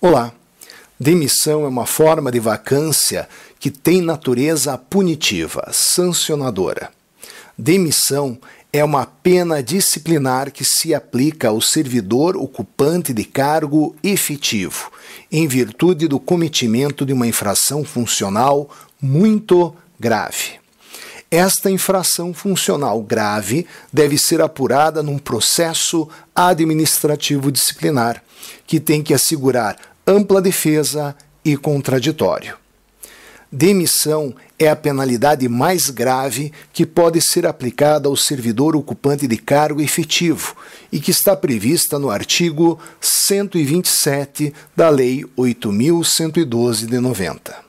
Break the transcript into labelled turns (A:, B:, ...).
A: Olá. Demissão é uma forma de vacância que tem natureza punitiva, sancionadora. Demissão é uma pena disciplinar que se aplica ao servidor ocupante de cargo efetivo, em virtude do cometimento de uma infração funcional muito grave. Esta infração funcional grave deve ser apurada num processo administrativo disciplinar, que tem que assegurar ampla defesa e contraditório. Demissão é a penalidade mais grave que pode ser aplicada ao servidor ocupante de cargo efetivo e que está prevista no artigo 127 da Lei 8.112 de 90.